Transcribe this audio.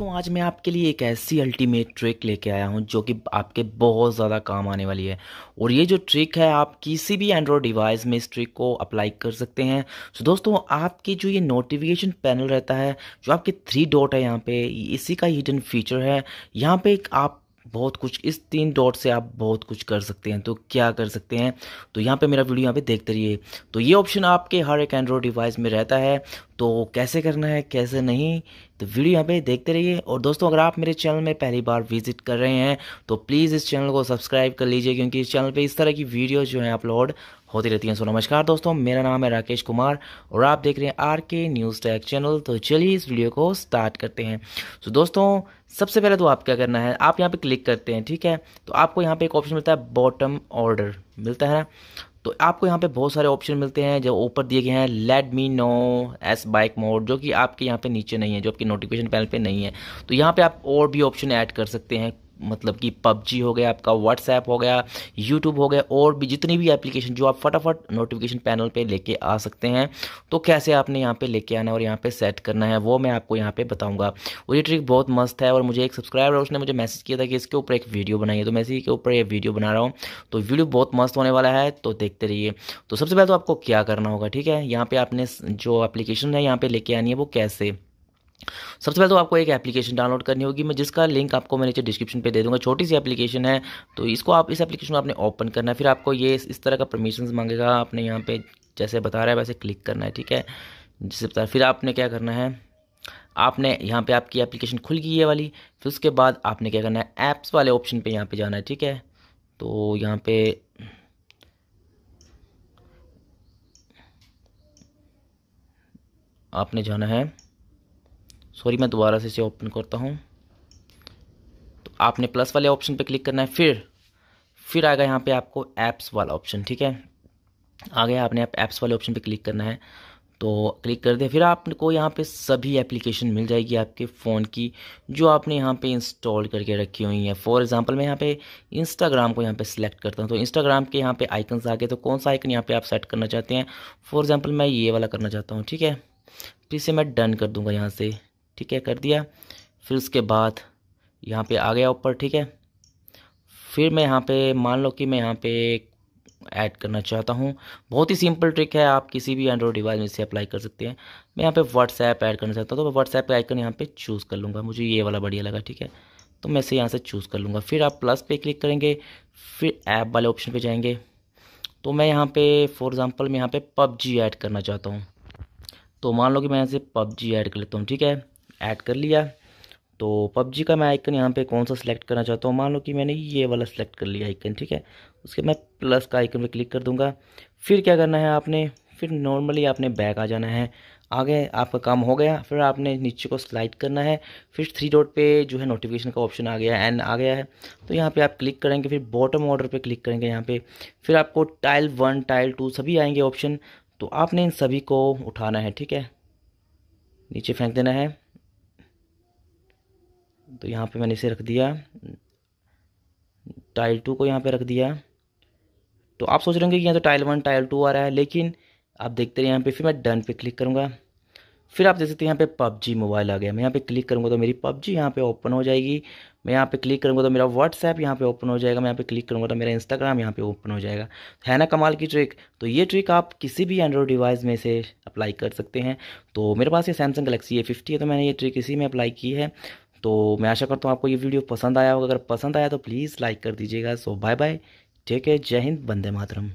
दोस्तों आज मैं आपके लिए एक ऐसी अल्टीमेट ट्रिक लेके आया हूँ जो कि आपके बहुत ज़्यादा काम आने वाली है और ये जो ट्रिक है आप किसी भी एंड्रॉयड डिवाइस में इस ट्रिक को अप्लाई कर सकते हैं तो दोस्तों आपकी जो ये नोटिफिकेशन पैनल रहता है जो आपके थ्री डॉट है यहाँ पे इसी का हिडन फीचर है यहाँ पे एक आप बहुत कुछ इस तीन डॉट से आप बहुत कुछ कर सकते हैं तो क्या कर सकते हैं तो यहाँ पे मेरा वीडियो यहाँ पे देखते रहिए तो ये ऑप्शन आपके हर एक एंड्रॉयड डिवाइस में रहता है तो कैसे करना है कैसे नहीं तो वीडियो यहाँ पे देखते रहिए और दोस्तों अगर आप मेरे चैनल में पहली बार विजिट कर रहे हैं तो प्लीज़ इस चैनल को सब्सक्राइब कर लीजिए क्योंकि इस चैनल पर इस तरह की वीडियो जो है अपलोड होती रहती हैं सो नमस्कार दोस्तों मेरा नाम है राकेश कुमार और आप देख रहे हैं आर के न्यूज़ टैग चैनल तो चलिए इस वीडियो को स्टार्ट करते हैं तो दोस्तों सबसे पहले तो आप क्या करना है आप यहाँ पे क्लिक करते हैं ठीक है तो आपको यहाँ पे एक ऑप्शन मिलता है बॉटम ऑर्डर मिलता है ना तो आपको यहाँ पे बहुत सारे ऑप्शन मिलते हैं जो ऊपर दिए गए हैं let me know as bike mode जो कि आपके यहाँ पे नीचे नहीं है जो आपके नोटिफिकेशन पैनल पे नहीं है तो यहाँ पे आप और भी ऑप्शन ऐड कर सकते हैं मतलब कि पबजी हो गया आपका व्हाट्सएप हो गया यूट्यूब हो गया और भी जितनी भी एप्लीकेशन जो आप फटाफट नोटिफिकेशन पैनल पे लेके आ सकते हैं तो कैसे आपने यहाँ पे लेके आना और यहाँ पे सेट करना है वो मैं आपको यहाँ पे बताऊँगा और ये ट्रिक बहुत मस्त है और मुझे एक सब्सक्राइबर उसने मुझे मैसेज किया था कि इसके ऊपर एक वीडियो बनाइए तो मैं इसी के ऊपर ये वीडियो बना रहा हूँ तो वीडियो बहुत मस्त होने वाला है तो देखते रहिए तो सबसे पहले तो आपको क्या करना होगा ठीक है यहाँ पर आपने जो एप्लीकेशन है यहाँ पर लेके आनी है वो कैसे सबसे पहले तो आपको एक एप्लीकेशन डाउनलोड करनी होगी मैं जिसका लिंक आपको मैं नीचे डिस्क्रिप्शन पे दे दूंगा छोटी सी एप्लीकेशन है तो इसको आप इस एप्लीकेशन को आपने ओपन करना है फिर आपको ये इस तरह का परमिशन मांगेगा आपने यहाँ पे जैसे बता रहा है वैसे क्लिक करना है ठीक है जिससे बता फिर आपने क्या करना है आपने यहाँ पर आपकी एप्लीकेशन खुल गई है वाली फिर उसके बाद आपने क्या करना है ऐप्स वाले ऑप्शन पर यहाँ पर जाना है ठीक है तो यहाँ पे आपने जाना है सॉरी मैं दोबारा से इसे ओपन करता हूँ तो आपने प्लस वाले ऑप्शन पे क्लिक करना है फिर फिर आएगा यहाँ पे आपको ऐप्स वाला ऑप्शन ठीक है आ गया आपने आप ऐप्स वाले ऑप्शन पे क्लिक करना है तो क्लिक कर दिया फिर आपको यहाँ पे सभी एप्लीकेशन मिल जाएगी आपके फ़ोन की जो आपने यहाँ पे इंस्टॉल करके रखी हुई है फॉर एग्जांपल मैं यहाँ पे इंस्टाग्राम को यहाँ पे सिलेक्ट करता हूँ तो इंस्टाग्राम के यहाँ पे आइकन्स आ गए तो कौन सा आइकन यहाँ पे आप सेट करना चाहते हैं फॉर एग्ज़ाम्पल मैं ये वाला करना चाहता हूँ ठीक है फिर तो इसे मैं डन कर दूँगा यहाँ से ठीक है कर दिया फिर उसके बाद यहाँ पे आ गया ऊपर ठीक है फिर मैं यहाँ पे मान लो कि मैं यहाँ पे ऐड करना चाहता हूँ बहुत ही सिंपल ट्रिक है आप किसी भी एंड्रॉयड डिवाइस में इसे अप्लाई कर सकते हैं मैं यहाँ पे व्हाट्सएप ऐड करना चाहता हूँ तो मैं व्हाट्सएप का आइकन यहाँ पे चूज़ कर लूँगा मुझे ये वाला बढ़िया लगा ठीक है तो मैं इसे यहाँ से चूज़ कर लूँगा फिर आप प्लस पे क्लिक करेंगे फिर ऐप वाले ऑप्शन पर जाएंगे तो मैं यहाँ पे फॉर एग्ज़ाम्पल मैं यहाँ पे पबजी ऐड करना चाहता हूँ तो मान लो कि मैं यहाँ से पबजी ऐड कर लेता हूँ ठीक है ऐड कर लिया तो पबजी का मैं आइकन यहाँ पे कौन सा सिलेक्ट करना चाहता हूँ मान लो कि मैंने ये वाला सिलेक्ट कर लिया आइकन ठीक है उसके मैं प्लस का आइकन पे क्लिक कर दूंगा फिर क्या करना है आपने फिर नॉर्मली आपने बैक आ जाना है आगे आपका काम हो गया फिर आपने नीचे को स्लाइड करना है फिर थ्री डॉट पे जो है नोटिफिकेशन का ऑप्शन आ गया है एन आ गया है तो यहाँ पे आप क्लिक करेंगे फिर बॉटम ऑर्डर पे क्लिक करेंगे यहाँ पे फिर आपको टाइल वन टाइल टू सभी आएंगे ऑप्शन तो आपने इन सभी को उठाना है ठीक है नीचे फेंक देना है तो यहाँ पे मैंने इसे रख दिया टाइल टू को यहाँ पे रख दिया तो आप सोच रहे होंगे कि यहाँ तो टाइल वन टाइल टू आ रहा है लेकिन आप देखते रहे यहाँ पे फिर मैं डन पे क्लिक करूँगा फिर आप देख सकते हैं यहाँ पे पबजी मोबाइल आ गया मैं यहाँ पे क्लिक करूँगा तो मेरी पबजी यहाँ पे ओपन हो जाएगी मैं यहाँ पे क्लिक करूँगा तो मेरा व्हाट्सएप यहाँ पे ओपन हो जाएगा मैं यहाँ पे क्लिक करूँगा तो मेरा इंस्टाग्राम यहाँ पे ओपन हो जाएगा है ना कमाल की ट्रिक तो ये ट्रिक आप किसी भी एंड्रॉयड डिवाइस में से अप्लाई कर सकते हैं तो मेरे पास ये सैमसंग गलेक्सी ए फिफ्टी है तो मैंने ये ट्रिक इसी में अप्लाई की है तो मैं आशा करता हूँ आपको ये वीडियो पसंद आया होगा अगर पसंद आया तो प्लीज़ लाइक कर दीजिएगा सो बाय बाय ठीक है जय हिंद बंदे मातरम